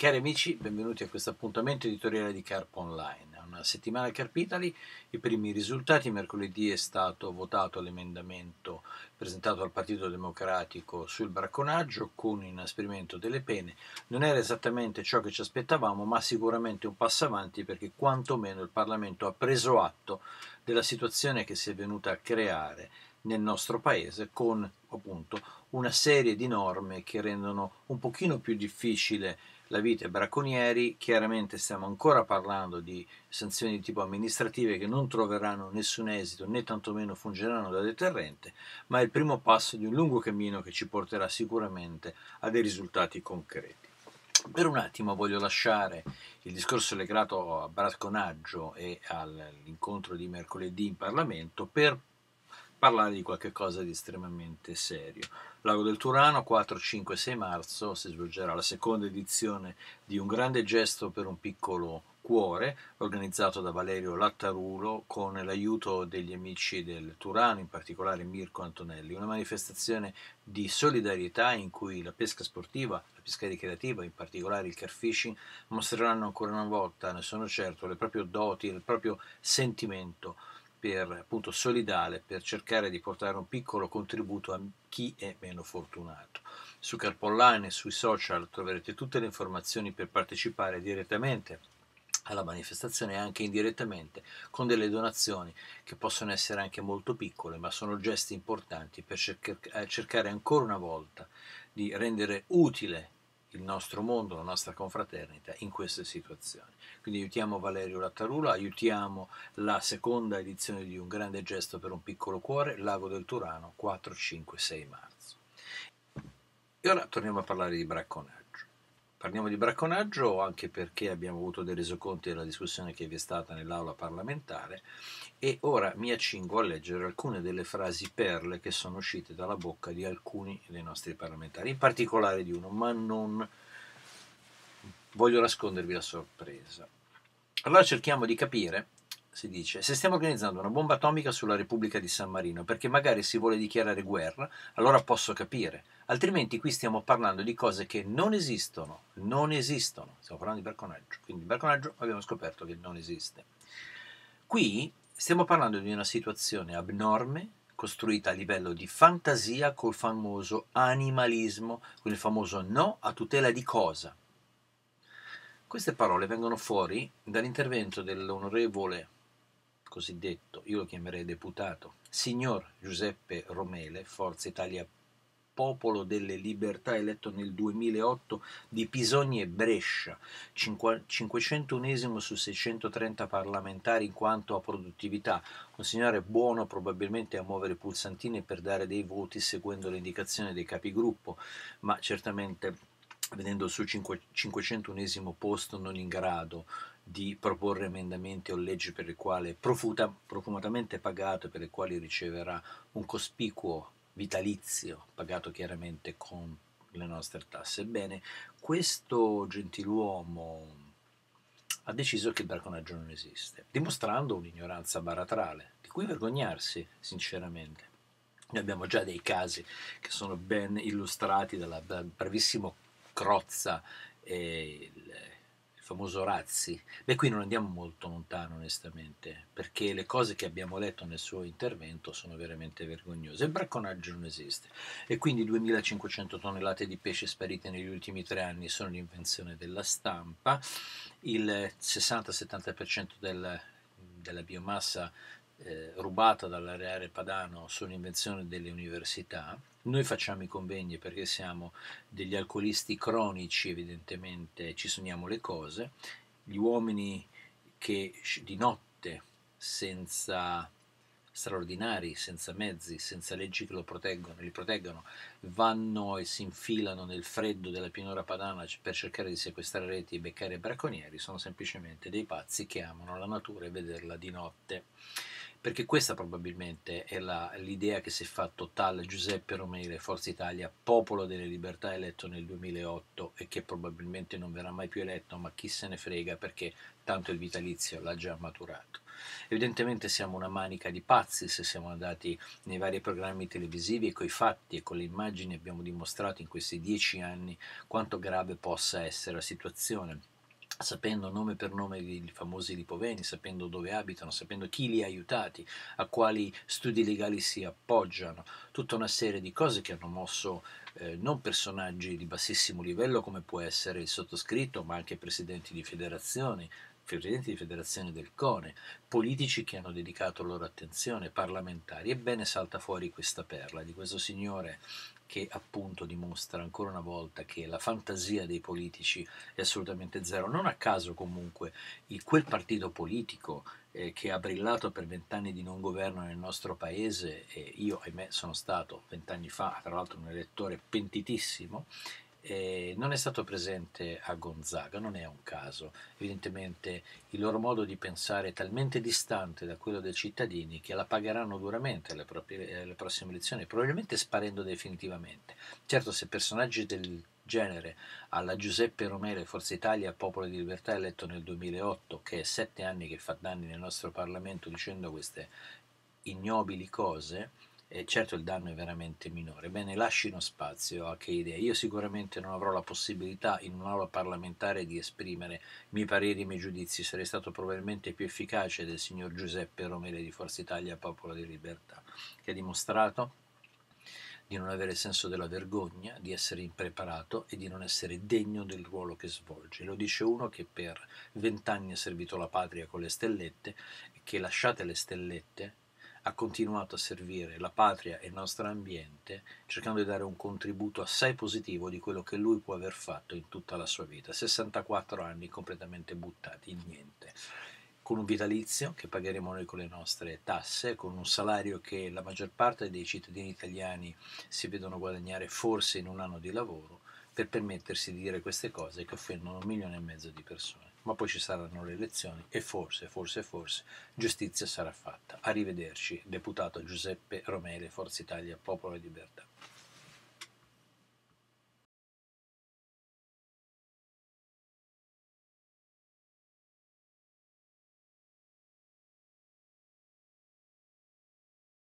Cari amici, benvenuti a questo appuntamento editoriale di Carp Online. Una settimana Carp Italy, i primi risultati. Mercoledì è stato votato l'emendamento presentato al Partito Democratico sul bracconaggio con inasprimento delle pene. Non era esattamente ciò che ci aspettavamo, ma sicuramente un passo avanti perché quantomeno il Parlamento ha preso atto della situazione che si è venuta a creare nel nostro paese con appunto una serie di norme che rendono un pochino più difficile la vita ai bracconieri, chiaramente stiamo ancora parlando di sanzioni di tipo amministrative che non troveranno nessun esito né tantomeno fungeranno da deterrente, ma è il primo passo di un lungo cammino che ci porterà sicuramente a dei risultati concreti. Per un attimo voglio lasciare il discorso legato a brasconaggio e all'incontro di mercoledì in Parlamento per parlare di qualcosa di estremamente serio. Lago del Turano, 4, 5, 6 marzo, si svolgerà la seconda edizione di Un grande gesto per un piccolo cuore, organizzato da Valerio Lattarulo con l'aiuto degli amici del Turano, in particolare Mirko Antonelli, una manifestazione di solidarietà in cui la pesca sportiva, la pesca ricreativa, in particolare il car fishing, mostreranno ancora una volta, ne sono certo, le proprie doti, il proprio sentimento per, appunto, solidale per cercare di portare un piccolo contributo a chi è meno fortunato. Su Carpoline e sui social troverete tutte le informazioni per partecipare direttamente alla manifestazione e anche indirettamente con delle donazioni che possono essere anche molto piccole, ma sono gesti importanti per eh, cercare ancora una volta di rendere utile il nostro mondo, la nostra confraternita in queste situazioni. Quindi aiutiamo Valerio Lattarula, aiutiamo la seconda edizione di Un grande gesto per un piccolo cuore, Lago del Turano, 4, 5, 6 marzo. E ora torniamo a parlare di bracconaggio. Parliamo di bracconaggio anche perché abbiamo avuto dei resoconti della discussione che vi è stata nell'aula parlamentare e ora mi accingo a leggere alcune delle frasi perle che sono uscite dalla bocca di alcuni dei nostri parlamentari, in particolare di uno, ma non voglio nascondervi la sorpresa. Allora cerchiamo di capire, si dice, se stiamo organizzando una bomba atomica sulla Repubblica di San Marino perché magari si vuole dichiarare guerra, allora posso capire altrimenti qui stiamo parlando di cose che non esistono, non esistono, stiamo parlando di bracconaggio, quindi il bracconaggio abbiamo scoperto che non esiste. Qui stiamo parlando di una situazione abnorme, costruita a livello di fantasia col famoso animalismo, con il famoso no a tutela di cosa. Queste parole vengono fuori dall'intervento dell'onorevole cosiddetto, io lo chiamerei deputato, signor Giuseppe Romele, Forza Italia Popolo delle Libertà eletto nel 2008 di Pisogni e Brescia, 501 su 630 parlamentari in quanto a produttività, un signore buono probabilmente a muovere pulsantini per dare dei voti seguendo le indicazioni dei capigruppo, ma certamente vedendo il suo 501 posto non in grado di proporre emendamenti o leggi per le quali profuta, profumatamente pagato e per le quali riceverà un cospicuo vitalizio pagato chiaramente con le nostre tasse. Ebbene, questo gentiluomo ha deciso che il bracconaggio non esiste, dimostrando un'ignoranza baratrale, di cui vergognarsi, sinceramente. Noi abbiamo già dei casi che sono ben illustrati dalla brevissimo Crozza e il famoso Razzi. Beh, qui non andiamo molto lontano, onestamente, perché le cose che abbiamo letto nel suo intervento sono veramente vergognose. Il bracconaggio non esiste e quindi 2500 tonnellate di pesce sparite negli ultimi tre anni sono l'invenzione della stampa. Il 60-70% del, della biomassa eh, rubata dall'areare padano sull'invenzione delle università. Noi facciamo i convegni perché siamo degli alcolisti cronici, evidentemente ci sogniamo le cose. Gli uomini che di notte, senza straordinari, senza mezzi, senza leggi che lo proteggono, li proteggono, vanno e si infilano nel freddo della pianura padana per cercare di sequestrare reti e beccare bracconieri, sono semplicemente dei pazzi che amano la natura e vederla di notte. Perché questa probabilmente è la, l'idea che si è fatto tal Giuseppe Romere, Forza Italia, popolo delle libertà eletto nel 2008 e che probabilmente non verrà mai più eletto, ma chi se ne frega perché tanto il vitalizio l'ha già maturato. Evidentemente siamo una manica di pazzi se siamo andati nei vari programmi televisivi e con i fatti e con le immagini abbiamo dimostrato in questi dieci anni quanto grave possa essere la situazione sapendo nome per nome i famosi lipoveni, sapendo dove abitano, sapendo chi li ha aiutati, a quali studi legali si appoggiano, tutta una serie di cose che hanno mosso eh, non personaggi di bassissimo livello come può essere il sottoscritto, ma anche presidenti di federazioni, presidenti di federazione del CONE, politici che hanno dedicato loro attenzione, parlamentari. Ebbene salta fuori questa perla di questo signore che appunto dimostra ancora una volta che la fantasia dei politici è assolutamente zero. Non a caso comunque il, quel partito politico eh, che ha brillato per vent'anni di non governo nel nostro paese, e io ahimè sono stato vent'anni fa tra l'altro un elettore pentitissimo, eh, non è stato presente a Gonzaga, non è un caso. Evidentemente il loro modo di pensare è talmente distante da quello dei cittadini che la pagheranno duramente alle, proprie, alle eh, prossime elezioni, probabilmente sparendo definitivamente. Certo, se personaggi del genere alla Giuseppe Romero e Forza Italia Popolo di Libertà eletto nel 2008, che è sette anni che fa danni nel nostro Parlamento dicendo queste ignobili cose, e certo il danno è veramente minore. Bene, lascino spazio a che idea. Io sicuramente non avrò la possibilità in un'aula parlamentare di esprimere i miei pareri i miei giudizi, sarei stato probabilmente più efficace del signor Giuseppe Romele di Forza Italia, Popolo di Libertà, che ha dimostrato di non avere senso della vergogna, di essere impreparato e di non essere degno del ruolo che svolge. Lo dice uno che per vent'anni ha servito la patria con le stellette e che lasciate le stellette ha continuato a servire la patria e il nostro ambiente cercando di dare un contributo assai positivo di quello che lui può aver fatto in tutta la sua vita. 64 anni completamente buttati in niente con un vitalizio che pagheremo noi con le nostre tasse, con un salario che la maggior parte dei cittadini italiani si vedono guadagnare forse in un anno di lavoro, per permettersi di dire queste cose che offendono un milione e mezzo di persone ma poi ci saranno le elezioni e forse, forse, forse giustizia sarà fatta. Arrivederci, deputato Giuseppe Romele, Forza Italia, Popolo e Libertà.